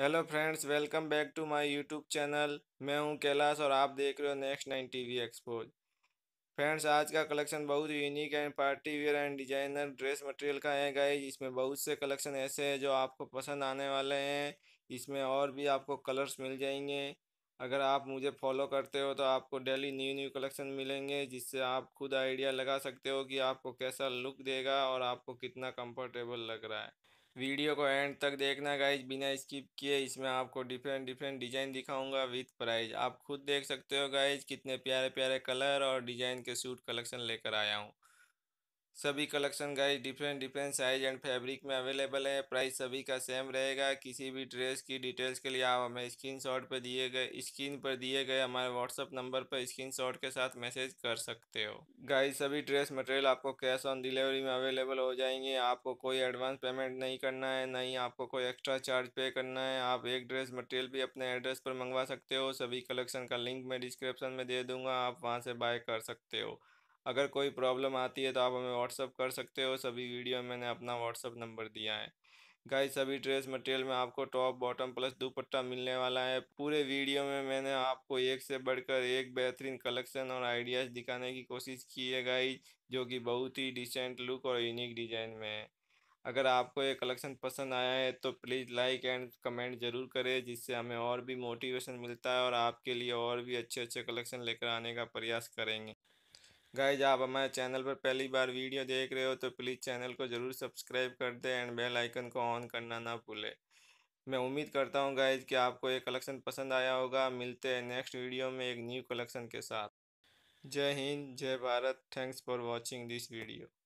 hello friends welcome back to my YouTube channel मैं हूं कैलाश और आप देख रहे हो next nine T V expose friends आज का कलेक्शन बहुत ही unique and party wear and designer dress material का है गाइज इसमें बहुत से कलेक्शन ऐसे हैं जो आपको पसंद आने वाले हैं इसमें और भी आपको कलर्स मिल जाएंगे अगर आप मुझे फॉलो करते हो तो आपको डेली न्यू न्यू कलेक्शन मिलेंगे जिससे आप खुद आइडिया लगा सकते हो कि आपको कैसा लुक देगा और आपको कितना कंफर्टेबल लग रहा है वीडियो को एंड तक देखना गाइज बिना स्किप किए इसमें आपको डिफरेंट डिफरेंट डिज़ाइन दिखाऊंगा विथ प्राइस आप खुद देख सकते हो गाइज कितने प्यारे प्यारे कलर और डिज़ाइन के सूट कलेक्शन लेकर आया हूँ सभी collection guys different different size and fabric में अवेलेबल है प्राइस सभी का सेम रहेगा किसी भी ड्रेस की डिटेल्स के लिए आप हमें स्क्रीनशॉट पर दिए गए स्क्रीन पर दिए गए हमारे व्हाट्सअप नंबर पर स्क्रीनशॉट के साथ मैसेज कर सकते हो गाइस सभी ड्रेस मटेरियल आपको कैश ऑन डिलीवरी में अवेलेबल हो जाएंगे आपको कोई एडवांस पेमेंट नहीं करना है ना ही आपको कोई एक्स्ट्रा चार्ज पे करना है आप एक ड्रेस मटेरियल भी अपने एड्रेस पर मंगवा सकते हो सभी कलेक्शन का लिंक मैं डिस्क्रिप्शन में दे दूंगा आप वहाँ से बाय कर सकते हो अगर कोई प्रॉब्लम आती है तो आप हमें व्हाट्सअप कर सकते हो सभी वीडियो में मैंने अपना व्हाट्सअप नंबर दिया है गाइस सभी ड्रेस मटेरियल में आपको टॉप बॉटम प्लस दुपट्टा मिलने वाला है पूरे वीडियो में मैंने आपको एक से बढ़कर एक बेहतरीन कलेक्शन और आइडियाज़ दिखाने की कोशिश की है गाइस जो कि बहुत ही डिसेंट लुक और यूनिक डिज़ाइन में है अगर आपको ये कलेक्शन पसंद आया है तो प्लीज़ लाइक एंड कमेंट ज़रूर करें जिससे हमें और भी मोटिवेशन मिलता है और आपके लिए और भी अच्छे अच्छे कलेक्शन लेकर आने का प्रयास करेंगे गाइज आप हमारे चैनल पर पहली बार वीडियो देख रहे हो तो प्लीज़ चैनल को ज़रूर सब्सक्राइब कर दें एंड बेल आइकन को ऑन करना ना भूलें मैं उम्मीद करता हूँ गाइज कि आपको ये कलेक्शन पसंद आया होगा मिलते हैं नेक्स्ट वीडियो में एक न्यू कलेक्शन के साथ जय हिंद जय Bharat thanks for watching this video